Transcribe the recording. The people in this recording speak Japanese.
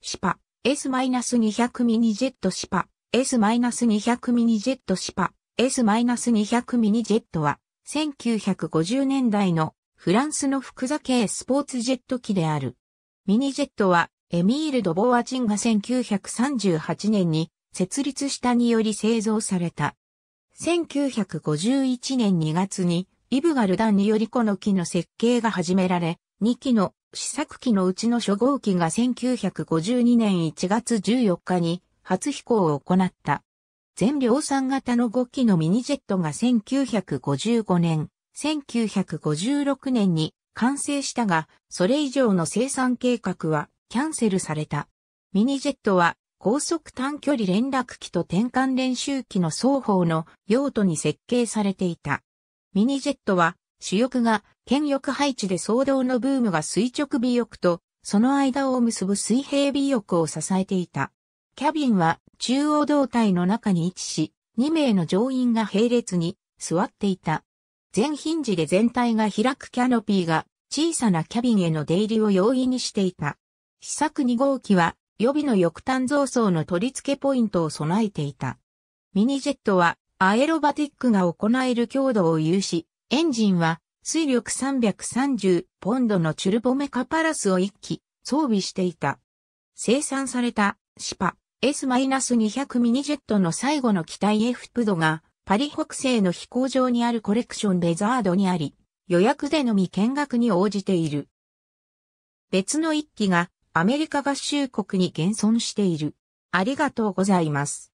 シパ、S-200 ミニジェットシパ、S-200 ミニジェットシパ、S-200 ミニジェットは、1950年代のフランスの複座系スポーツジェット機である。ミニジェットは、エミール・ド・ボワチンが1938年に設立したにより製造された。1951年2月に、イブガルダンによりこの機の設計が始められ、2機の試作機のうちの初号機が1952年1月14日に初飛行を行った。全量産型の5機のミニジェットが1955年、1956年に完成したが、それ以上の生産計画はキャンセルされた。ミニジェットは高速短距離連絡機と転換練習機の双方の用途に設計されていた。ミニジェットは主翼が権翼配置で騒動のブームが垂直尾翼と、その間を結ぶ水平尾翼を支えていた。キャビンは中央胴体の中に位置し、2名の乗員が並列に座っていた。全ヒンジで全体が開くキャノピーが小さなキャビンへの出入りを容易にしていた。試作2号機は予備の翼端造装の取り付けポイントを備えていた。ミニジェットはアエロバティックが行える強度を有し、エンジンは水力330ポンドのチュルボメカパラスを1機装備していた。生産されたシパ S-200 ミニジェットの最後の機体 F プドがパリ北西の飛行場にあるコレクションベザードにあり、予約でのみ見学に応じている。別の1機がアメリカ合衆国に現存している。ありがとうございます。